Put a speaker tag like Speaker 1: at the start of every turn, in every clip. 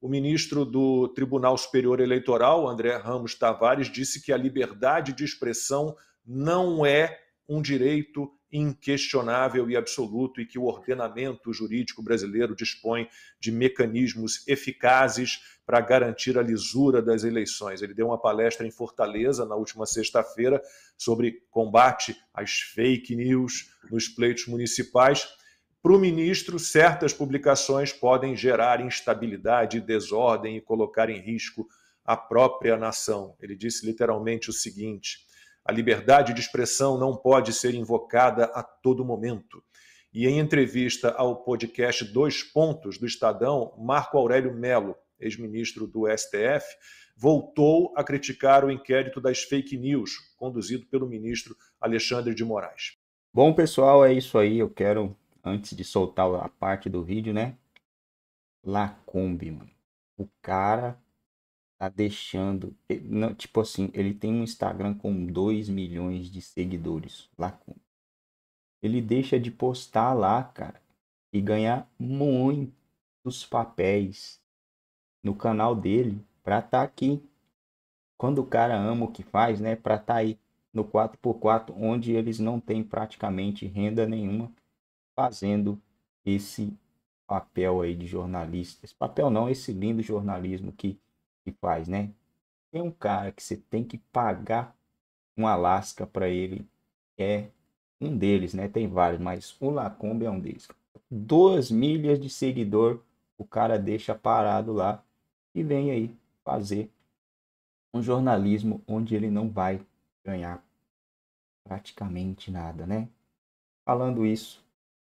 Speaker 1: o ministro do Tribunal Superior Eleitoral, André Ramos Tavares, disse que a liberdade de expressão não é um direito inquestionável e absoluto e que o ordenamento jurídico brasileiro dispõe de mecanismos eficazes para garantir a lisura das eleições. Ele deu uma palestra em Fortaleza na última sexta-feira sobre combate às fake news nos pleitos municipais para o ministro, certas publicações podem gerar instabilidade, desordem e colocar em risco a própria nação. Ele disse literalmente o seguinte: a liberdade de expressão não pode ser invocada a todo momento. E em entrevista ao podcast Dois Pontos do Estadão, Marco Aurélio Melo, ex-ministro do STF, voltou a criticar o inquérito das fake news, conduzido pelo ministro Alexandre de Moraes.
Speaker 2: Bom, pessoal, é isso aí. Eu quero antes de soltar a parte do vídeo, né? Lacombe, mano. O cara tá deixando. Não, tipo assim, ele tem um Instagram com 2 milhões de seguidores. Lacombe. Ele deixa de postar lá, cara, e ganhar muitos papéis no canal dele pra tá aqui. Quando o cara ama o que faz, né? Pra tá aí no 4x4, onde eles não têm praticamente renda nenhuma fazendo esse papel aí de jornalista. Esse papel não, esse lindo jornalismo que, que faz, né? Tem um cara que você tem que pagar um alasca para ele, é um deles, né? Tem vários, mas o Lacombe é um deles. Duas milhas de seguidor, o cara deixa parado lá e vem aí fazer um jornalismo onde ele não vai ganhar praticamente nada, né? Falando isso,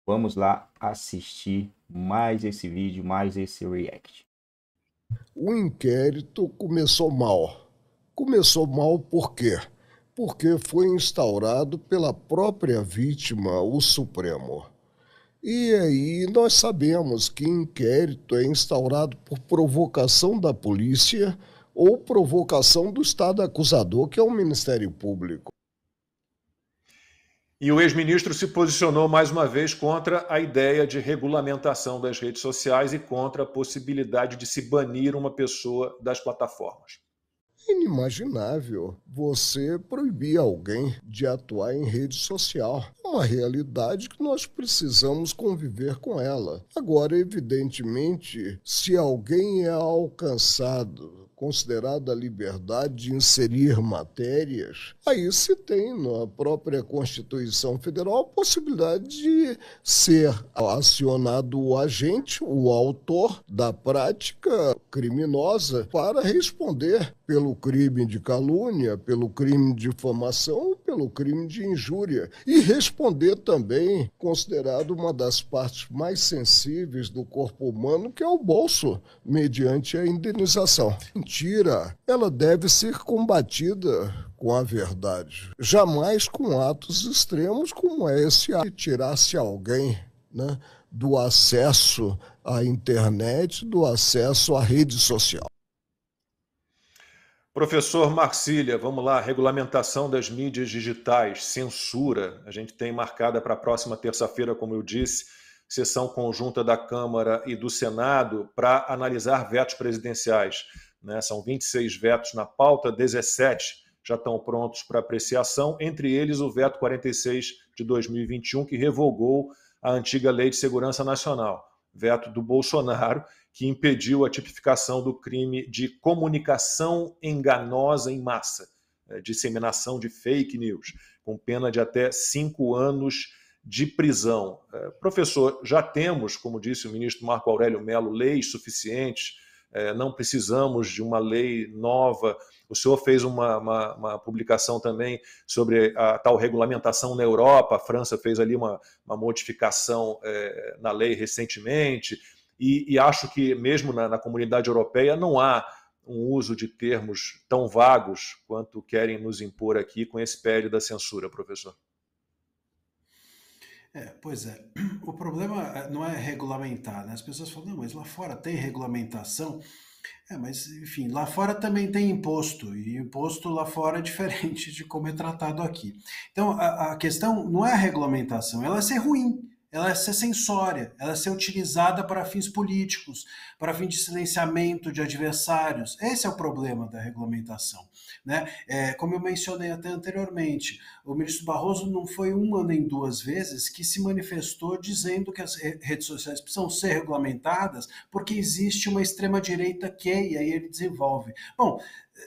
Speaker 2: Vamos lá assistir mais esse vídeo, mais esse react.
Speaker 3: O inquérito começou mal. Começou mal por quê? Porque foi instaurado pela própria vítima, o Supremo. E aí nós sabemos que inquérito é instaurado por provocação da polícia ou provocação do Estado acusador, que é o Ministério Público.
Speaker 1: E o ex-ministro se posicionou mais uma vez contra a ideia de regulamentação das redes sociais e contra a possibilidade de se banir uma pessoa das plataformas.
Speaker 3: Inimaginável você proibir alguém de atuar em rede social. É uma realidade que nós precisamos conviver com ela. Agora, evidentemente, se alguém é alcançado considerada a liberdade de inserir matérias, aí se tem na própria Constituição Federal a possibilidade de ser acionado o agente, o autor da prática criminosa, para responder pelo crime de calúnia, pelo crime de difamação, pelo crime de injúria e responder também, considerado uma das partes mais sensíveis do corpo humano, que é o bolso, mediante a indenização. Mentira, ela deve ser combatida com a verdade, jamais com atos extremos como é esse de tirar-se alguém, né, do acesso à internet, do acesso à rede social.
Speaker 1: Professor Marcília, vamos lá, regulamentação das mídias digitais, censura. A gente tem marcada para a próxima terça-feira, como eu disse, sessão conjunta da Câmara e do Senado para analisar vetos presidenciais. Né? São 26 vetos na pauta, 17 já estão prontos para apreciação, entre eles o veto 46 de 2021, que revogou a antiga Lei de Segurança Nacional, veto do Bolsonaro, que impediu a tipificação do crime de comunicação enganosa em massa, é, disseminação de fake news, com pena de até cinco anos de prisão. É, professor, já temos, como disse o ministro Marco Aurélio Melo, leis suficientes, é, não precisamos de uma lei nova. O senhor fez uma, uma, uma publicação também sobre a tal regulamentação na Europa, a França fez ali uma, uma modificação na lei recentemente e, e acho que mesmo na, na comunidade europeia não há um uso de termos tão vagos quanto querem nos impor aqui com esse PL da censura, professor.
Speaker 4: É, pois é. O problema eh, não é regulamentar, né? As pessoas falam, não, mas lá fora tem regulamentação. É, mas enfim, lá fora também tem imposto, e imposto lá fora é diferente de como é tratado aqui. Então, a, a questão não é a regulamentação, ela é ser ruim ela é ser sensória, ela é ser utilizada para fins políticos, para fins de silenciamento de adversários. Esse é o problema da regulamentação. Né? É, como eu mencionei até anteriormente, o ministro Barroso não foi uma nem duas vezes que se manifestou dizendo que as redes sociais precisam ser regulamentadas porque existe uma extrema-direita que, é, e aí ele desenvolve. Bom,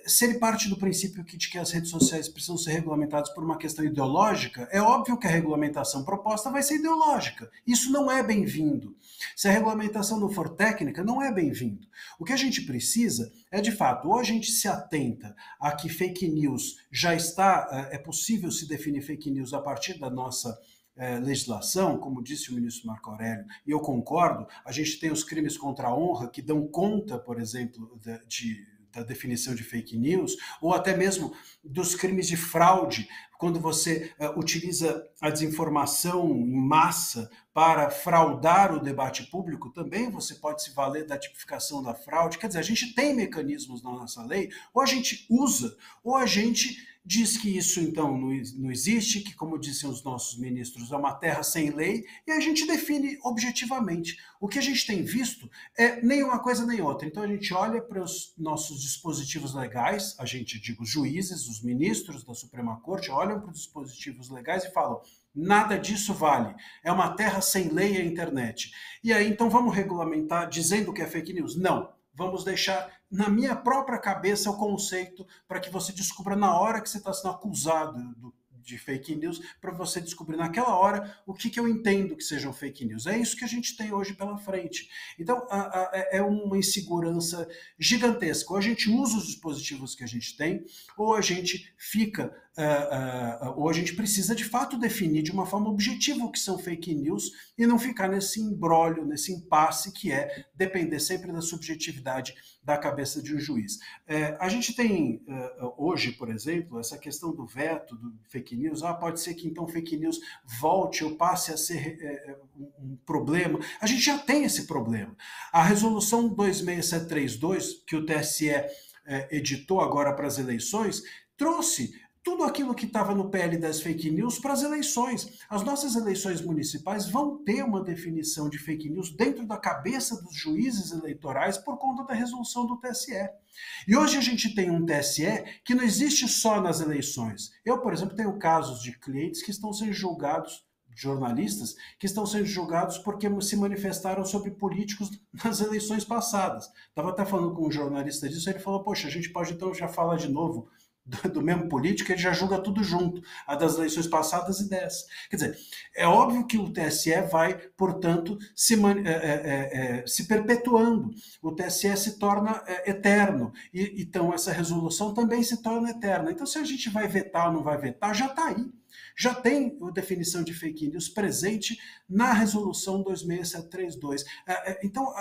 Speaker 4: se ele parte do princípio que de que as redes sociais precisam ser regulamentadas por uma questão ideológica, é óbvio que a regulamentação proposta vai ser ideológica. Isso não é bem-vindo. Se a regulamentação não for técnica, não é bem-vindo. O que a gente precisa é, de fato, ou a gente se atenta a que fake news já está, eh, é possível se definir fake news a partir da nossa é, legislação, como disse o ministro Marco Aurélio, e eu concordo, a gente tem os crimes contra a honra que dão conta, por exemplo, de, de da definição de fake news, ou até mesmo dos crimes de fraude, quando você uh, utiliza a desinformação em massa para fraudar o debate público, também você pode se valer da tipificação da fraude. Quer dizer, a gente tem mecanismos na nossa lei, ou a gente usa, ou a gente diz que isso então não, existe, que, como dizem os nossos ministros, é uma terra sem lei, e a gente define objetivamente. O que a gente tem visto é nenhuma coisa nem outra. Então a gente olha para os nossos dispositivos legais, a gente, digo, os juízes, os ministros da Suprema Corte, olham para os dispositivos legais e falam. Nada disso vale. É uma terra sem lei a internet. E aí, então, vamos regulamentar dizendo que é fake news? Não. Vamos deixar na minha própria cabeça é o conceito para que você descubra na hora que você está sendo acusado do, de fake news, para você descobrir naquela hora o que, que eu entendo que sejam fake news. É isso que a gente tem hoje pela frente. Então, a, a, é, é uma insegurança gigantesca. Ou a gente usa os dispositivos que a gente tem, ou a gente fica é, é, é, ou a gente precisa de fato definir de uma forma objetiva o que são fake news e não ficar nesse embrólio, nesse impasse que é depender sempre da subjetividade da cabeça de um juiz. a gente tem hoje, por exemplo, essa questão do veto do fake news. Ah, pode ser que então fake news volte ou passe a ser um problema. A gente já tem esse problema. A resolução 26732, que o TSE editou agora para as eleições, trouxe tudo aquilo que estava no PL das fake news para as eleições. As nossas eleições municipais vão ter uma definição de fake news dentro da cabeça dos juízes eleitorais por conta da resolução do TSE. E hoje a gente tem um TSE que não existe só nas eleições. Eu, por exemplo, tenho casos de clientes que estão sendo julgados jornalistas que estão sendo julgados porque se manifestaram sobre políticos nas eleições passadas. Estava até falando com um jornalista disso, ele falou: Poxa, a gente pode então já falar de novo do mesmo político, ele já julga tudo junto, a das eleições passadas e dessa. Quer dizer, é óbvio que o TSE vai, portanto, se, é, é, é, é, se perpetuando, o TSE se torna é, eterno, e então essa resolução também se torna eterna. Então, se a gente vai vetar ou não vai vetar, já está aí já tem a definição de fake news presente na resolução 26732. É, é, então,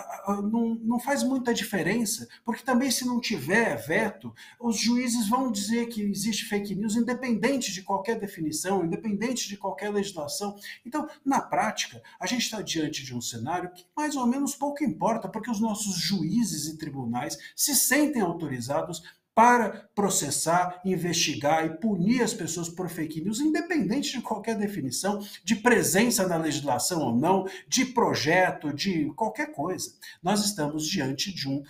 Speaker 4: não faz muita diferença, porque também se não tiver veto, os juízes vão dizer que existe fake news independente de qualquer definição, independente de qualquer legislação. Então, na prática, a gente está diante de um cenário que mais ou menos pouco importa, porque os nossos juízes e tribunais se sentem autorizados para processar, investigar e punir as pessoas por fake news, independente de qualquer definição, de presença na legislação ou não, de projeto, de qualquer coisa. Nós estamos diante de um uh,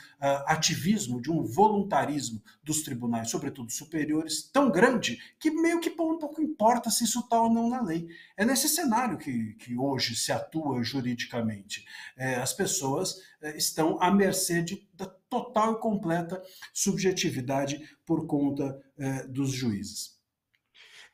Speaker 4: ativismo, de um voluntarismo dos tribunais, sobretudo superiores, tão grande que meio que um pouco importa se isso está ou não na lei. É nesse cenário que, que hoje se atua juridicamente. É, as pessoas é, estão à mercê de, total e completa subjetividade por conta é, dos juízes.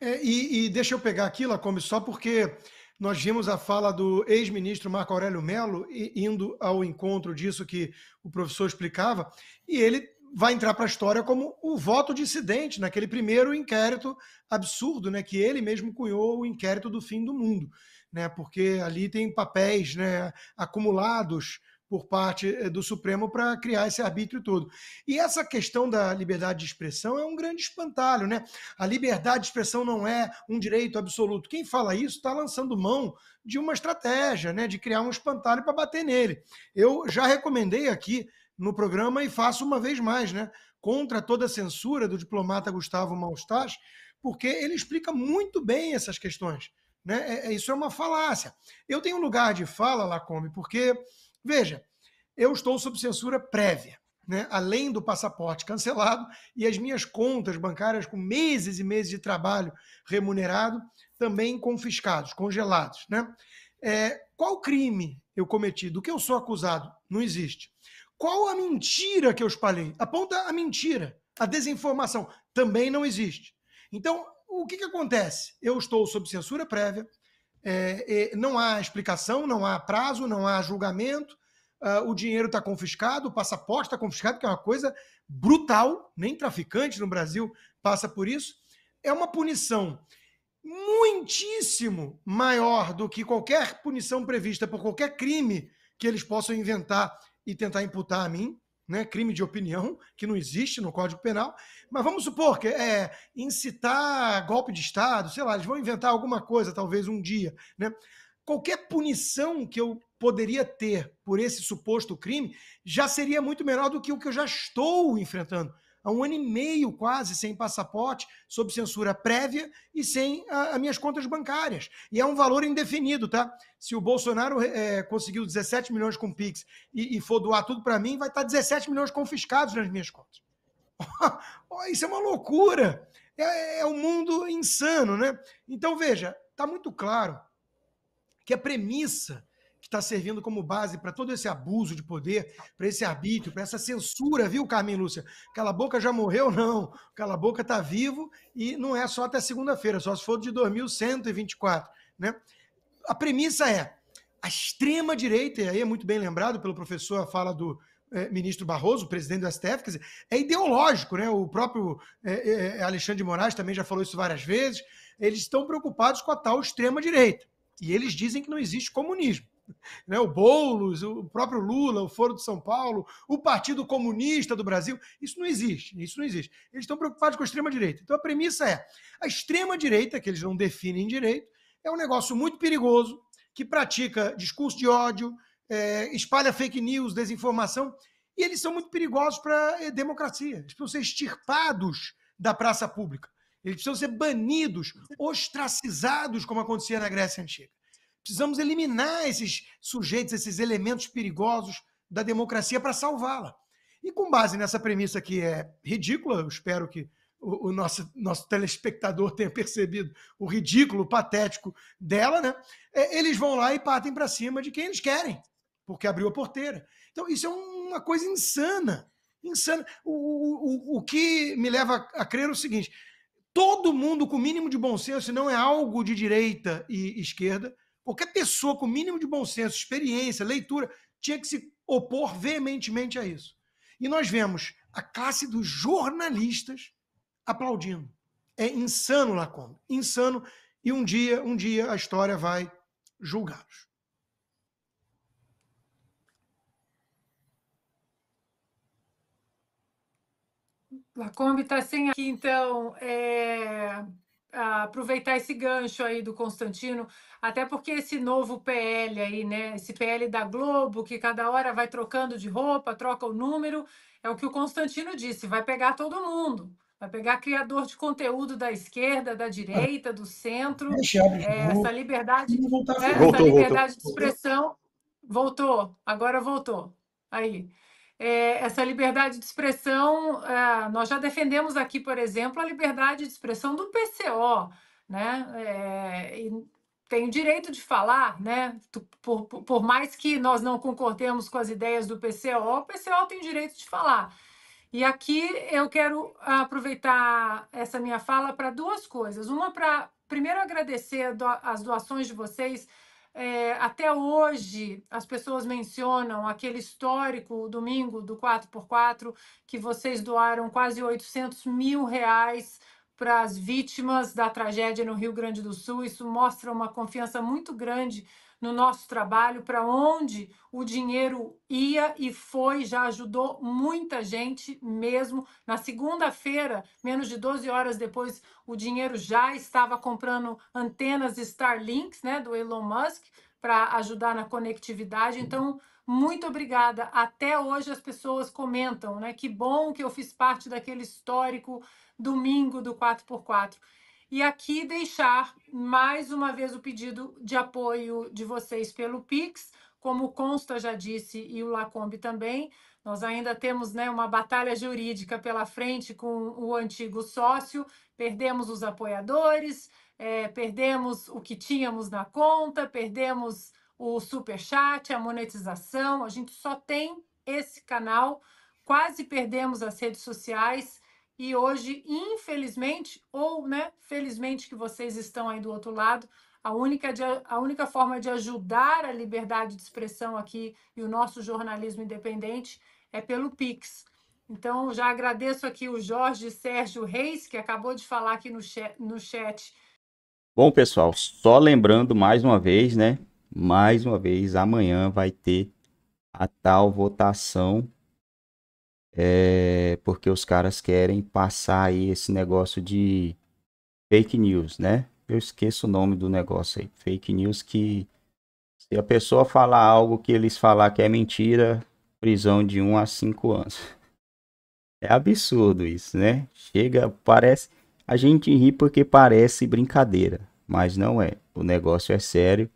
Speaker 5: É, e, e, deixa eu pegar aqui, Lacombe, só porque nós vimos a fala do ex-ministro Marco Aurélio Mello indo ao encontro disso que o professor explicava, e ele vai entrar para a história como o voto dissidente naquele primeiro inquérito absurdo, né, que ele mesmo cunhou o inquérito do fim do mundo, né, porque ali tem papéis, né, acumulados por parte eh, do Supremo para criar esse arbítrio todo. E essa questão da liberdade de expressão é um grande espantalho, né? A liberdade de expressão não é um direito absoluto. Quem fala isso está lançando mão de uma estratégia, né? De criar um espantalho para bater nele. Eu já recomendei aqui no programa e faço uma vez mais, né? Contra toda a censura do diplomata Gustavo Maustas, porque ele explica muito bem essas questões. Né? É, é isso é uma falácia. Eu tenho um lugar de fala, Lacombe, porque Veja, eu estou sob censura prévia. Né, além do passaporte cancelado e as minhas contas bancárias com meses e meses de trabalho remunerado também confiscados, congelados. Né? É, qual crime eu cometi? Do que eu sou acusado? Não existe. Qual a mentira que eu espalhei? Aponta a mentira, a desinformação. Também não existe. Então, o que, que acontece? Eu estou sob censura prévia, é, é, não há explicação, não há prazo, não há julgamento, uh, o dinheiro está confiscado, o passaporte está confiscado, que é uma coisa brutal, nem traficante no Brasil passa por isso. É uma punição muitíssimo maior do que qualquer punição prevista por qualquer crime que eles possam inventar e tentar imputar a mim né, crime de opinião, que não existe no Código Penal, mas vamos supor que é incitar golpe de Estado, sei lá, eles vão inventar alguma coisa, talvez um dia, né? Qualquer punição que eu poderia ter por esse suposto crime já seria muito menor do que o que eu já estou enfrentando há um ano e meio quase sem passaporte, sob censura prévia e sem ah, as minhas contas bancárias. E é um valor indefinido, tá? Se o Bolsonaro é, conseguiu 17 milhões com Pix e, e for doar tudo para mim, vai tá estar 17 milhões confiscados nas minhas contas. Isso é uma loucura. É, é, é um mundo insano, né? Então, veja, está muito claro que a premissa que está servindo como base para todo esse abuso de poder, para esse arbítrio, para essa censura, viu, Carmen Lúcia? Cala boca já morreu, não. Cala boca está vivo e não é só até segunda-feira, só se for de 2124. Né? A premissa é a extrema-direita, e aí é muito bem lembrado pelo professor a fala do é, ministro Barroso, presidente do STF, quer dizer, é ideológico, né? O próprio é, é, Alexandre de Moraes também já falou isso várias vezes. Eles estão preocupados com a tal extrema-direita. E eles dizem que não existe comunismo né, o Boulos, o próprio Lula, o Foro de São Paulo, o Partido Comunista do Brasil. Isso não existe, isso não existe. Eles estão preocupados com a extrema-direita. Então a premissa é: a extrema-direita, que eles não definem direito, é um negócio muito perigoso, que pratica discurso de ódio, é, espalha fake news, desinformação, e eles são muito perigosos para a eh, democracia. Eles precisam ser extirpados da praça pública. Eles precisam ser banidos, ostracizados, como acontecia na Grécia Antiga. Precisamos eliminar esses sujeitos, esses elementos perigosos da democracia para salvá-la. E com base nessa premissa que é ridícula, eu espero que o, o, nosso, nosso telespectador tenha percebido o ridículo, o patético dela, né? É, eles vão lá e partem para cima de quem eles querem, porque abriu a porteira. Então, isso é uma coisa insana. Insana. O, o, o que me leva a, a crer é o seguinte: todo mundo com o mínimo de bom senso, não é algo de direita e esquerda, Qualquer pessoa com mínimo de bom senso, experiência, leitura, tinha que se opor veementemente a isso. E nós vemos a classe dos jornalistas aplaudindo. É insano, Lacombe, insano. E um dia, um dia a história vai julgá-los.
Speaker 6: Lacombe está sem aqui, então. É aproveitar esse gancho aí do Constantino, até porque esse novo PL aí, né, esse PL da Globo, que cada hora vai trocando de roupa, troca o número, é o que o Constantino disse, vai pegar todo mundo. Vai pegar criador de conteúdo da esquerda, da direita, do centro. É, essa liberdade, né, essa liberdade de expressão voltou, agora voltou. Aí é, essa liberdade de expressão, é, nós já defendemos aqui, por exemplo, a liberdade de expressão do PCO, né? É, tem o direito de falar, né? Por, por, por, mais que nós não concordemos com as ideias do PCO, o PCO tem direito de falar. E aqui eu quero aproveitar essa minha fala para duas coisas. Uma para primeiro agradecer do, as doações de vocês é, até hoje, as pessoas mencionam aquele histórico domingo do 4x4 que vocês doaram quase 800 mil reais para as vítimas da tragédia no Rio Grande do Sul. Isso mostra uma confiança muito grande no nosso trabalho, para onde o dinheiro ia e foi, já ajudou muita gente mesmo. Na segunda-feira, menos de 12 horas depois, o dinheiro já estava comprando antenas Starlink né, do Elon Musk, para ajudar na conectividade. Então, muito obrigada. Até hoje as pessoas comentam, né? Que bom que eu fiz parte daquele histórico domingo do 4x4. E aqui deixar mais uma vez o pedido de apoio de vocês pelo Pix, como o Consta já disse e o Lacombe também. Nós ainda temos né, uma batalha jurídica pela frente com o antigo sócio, perdemos os apoiadores, é, perdemos o que tínhamos na conta, perdemos o superchat, a monetização, a gente só tem esse canal, quase perdemos as redes sociais e hoje, infelizmente, ou né, felizmente que vocês estão aí do outro lado, a única, de, a única forma de ajudar a liberdade de expressão aqui e o nosso jornalismo independente é pelo Pix. Então, já agradeço aqui o Jorge Sérgio Reis, que acabou de falar aqui no chat, no chat.
Speaker 2: Bom, pessoal, só lembrando mais uma vez, né? Mais uma vez, amanhã vai ter a tal votação é, porque os caras querem passar aí esse negócio de fake news, né? Eu esqueço o nome do negócio aí. Fake news que se a pessoa falar algo que eles falar que é mentira, prisão de 1 a 5 anos. É absurdo isso, né? Chega, parece. A gente ri porque parece brincadeira, mas não é. O negócio é sério.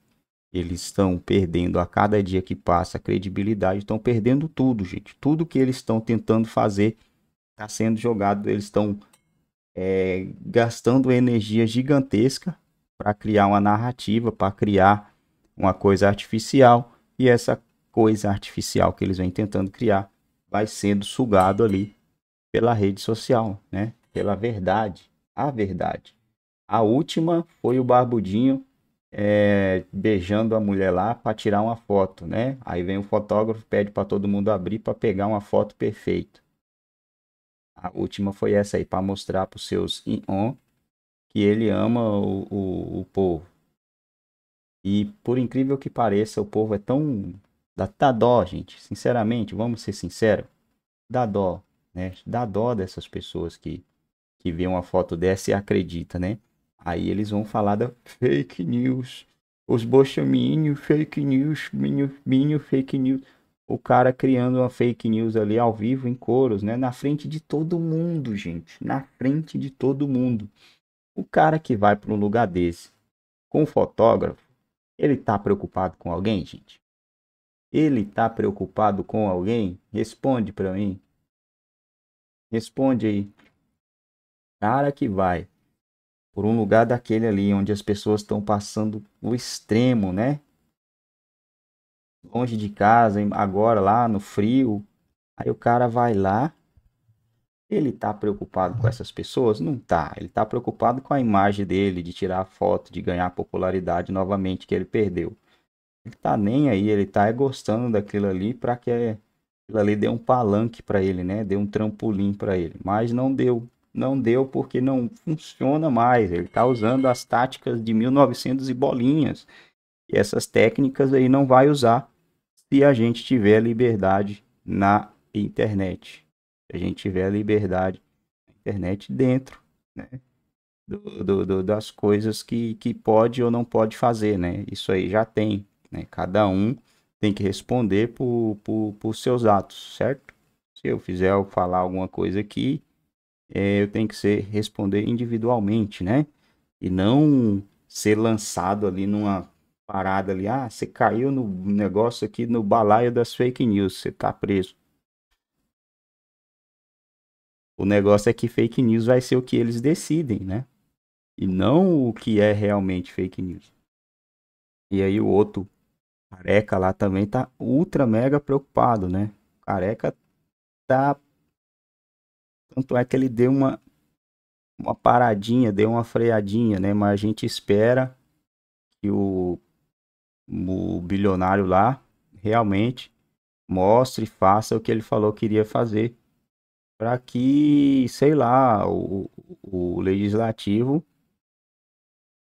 Speaker 2: Eles estão perdendo a cada dia que passa a credibilidade, estão perdendo tudo, gente. Tudo que eles estão tentando fazer está sendo jogado, eles estão é, gastando energia gigantesca para criar uma narrativa, para criar uma coisa artificial, e essa coisa artificial que eles vêm tentando criar vai sendo sugado ali pela rede social, né? Pela verdade, a verdade. A última foi o Barbudinho é, beijando a mulher lá para tirar uma foto, né? Aí vem o fotógrafo, pede para todo mundo abrir para pegar uma foto perfeita. A última foi essa aí, para mostrar para os seus in-on que ele ama o, o, o povo. E por incrível que pareça, o povo é tão. Dá, dá dó, gente. Sinceramente, vamos ser sinceros. Dá dó, né? Dá dó dessas pessoas que, que vê uma foto dessa e acredita, né? Aí eles vão falar da fake news. Os bolsominions, fake news, minho, minho, fake news. O cara criando uma fake news ali ao vivo, em coros, né? Na frente de todo mundo, gente. Na frente de todo mundo. O cara que vai para um lugar desse com o fotógrafo, ele tá preocupado com alguém, gente? Ele tá preocupado com alguém? Responde para mim. Responde aí. Cara que vai por um lugar daquele ali, onde as pessoas estão passando o extremo, né? Longe de casa, agora lá no frio. Aí o cara vai lá. Ele tá preocupado com essas pessoas? Não tá. Ele tá preocupado com a imagem dele, de tirar a foto, de ganhar a popularidade novamente que ele perdeu. Ele tá nem aí, ele tá gostando daquilo ali para que aquilo ali dê um palanque para ele, né? Dê um trampolim para ele, mas não deu não deu porque não funciona mais. Ele está usando as táticas de 1900 e bolinhas. E essas técnicas aí não vai usar se a gente tiver liberdade na internet. Se a gente tiver liberdade na internet dentro, né? Do, do, do, das coisas que, que pode ou não pode fazer, né? Isso aí já tem, né? Cada um tem que responder por, por, por seus atos, certo? Se eu fizer ou falar alguma coisa aqui, é, eu tenho que ser responder individualmente, né? E não ser lançado ali numa parada ali, ah, você caiu no negócio aqui no balaio das fake news, você tá preso. O negócio é que fake news vai ser o que eles decidem, né? E não o que é realmente fake news. E aí o outro careca lá também tá ultra mega preocupado, né? careca tá tanto é que ele deu uma, uma paradinha, deu uma freadinha, né? Mas a gente espera que o, o bilionário lá realmente mostre e faça o que ele falou que iria fazer para que, sei lá, o, o legislativo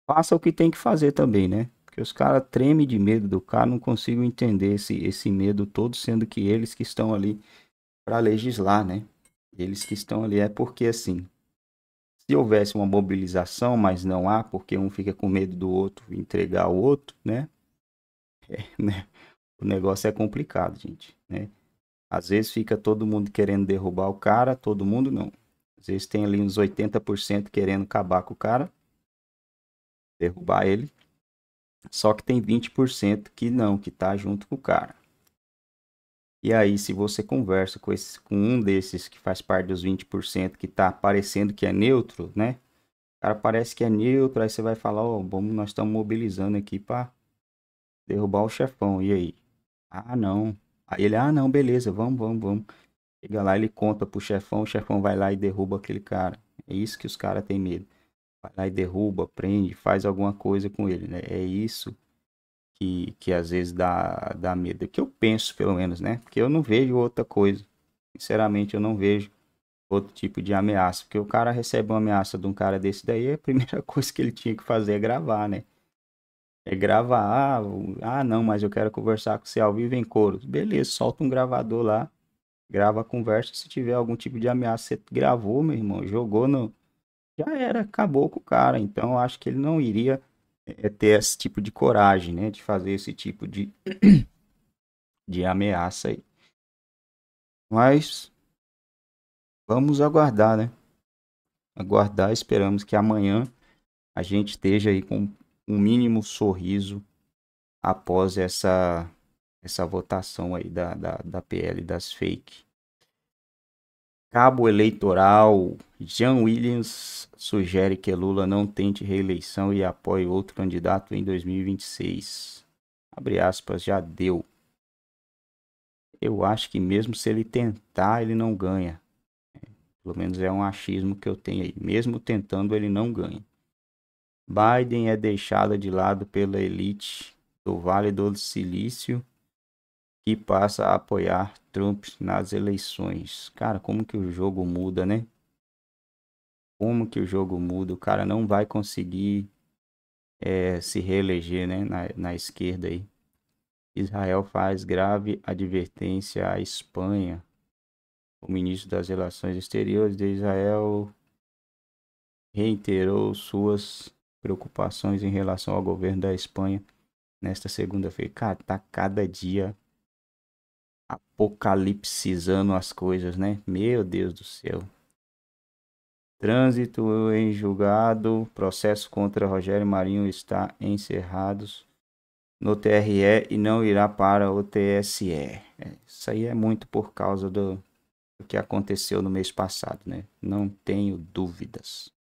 Speaker 2: faça o que tem que fazer também, né? Porque os caras tremem de medo do cara, não consigo entender esse, esse medo todo, sendo que eles que estão ali para legislar, né? Eles que estão ali é porque assim, se houvesse uma mobilização, mas não há, porque um fica com medo do outro entregar o outro, né? É, né? O negócio é complicado, gente, né? Às vezes fica todo mundo querendo derrubar o cara, todo mundo não. Às vezes tem ali uns 80% querendo acabar com o cara, derrubar ele. Só que tem 20% que não, que tá junto com o cara. E aí, se você conversa com, esse, com um desses que faz parte dos 20%, que está parecendo que é neutro, né? O cara parece que é neutro, aí você vai falar, ó, oh, nós estamos mobilizando aqui para derrubar o chefão. E aí? Ah, não. Aí ele, ah, não, beleza, vamos, vamos, vamos. Chega lá, ele conta pro chefão, o chefão vai lá e derruba aquele cara. É isso que os caras têm medo. Vai lá e derruba, prende, faz alguma coisa com ele, né? É isso que, que às vezes dá, dá medo. Que eu penso, pelo menos, né? Porque eu não vejo outra coisa. Sinceramente, eu não vejo outro tipo de ameaça. Porque o cara recebe uma ameaça de um cara desse daí, é a primeira coisa que ele tinha que fazer é gravar, né? É gravar, ah, ah não, mas eu quero conversar com você ao vivo em coro. Beleza, solta um gravador lá, grava a conversa. Se tiver algum tipo de ameaça, você gravou, meu irmão, jogou no. Já era, acabou com o cara. Então, eu acho que ele não iria é ter esse tipo de coragem, né? De fazer esse tipo de, de ameaça aí. Mas vamos aguardar, né? Aguardar, esperamos que amanhã a gente esteja aí com um mínimo sorriso após essa, essa votação aí da, da, da PL das fake. Cabo eleitoral Jean Williams sugere que Lula não tente reeleição e apoie outro candidato em 2026. Abre aspas, já deu. Eu acho que mesmo se ele tentar, ele não ganha. Pelo menos é um achismo que eu tenho aí. Mesmo tentando, ele não ganha. Biden é deixada de lado pela elite do Vale do Silício que passa a apoiar Trump nas eleições. Cara, como que o jogo muda, né? Como que o jogo muda? O cara não vai conseguir é, se reeleger né? na, na esquerda aí. Israel faz grave advertência à Espanha. O ministro das Relações Exteriores de Israel reiterou suas preocupações em relação ao governo da Espanha nesta segunda-feira. Cara, tá cada dia apocalipsizando as coisas, né? Meu Deus do céu. Trânsito em julgado, processo contra Rogério Marinho está encerrados no TRE e não irá para o TSE. É, isso aí é muito por causa do, do que aconteceu no mês passado, né? Não tenho dúvidas.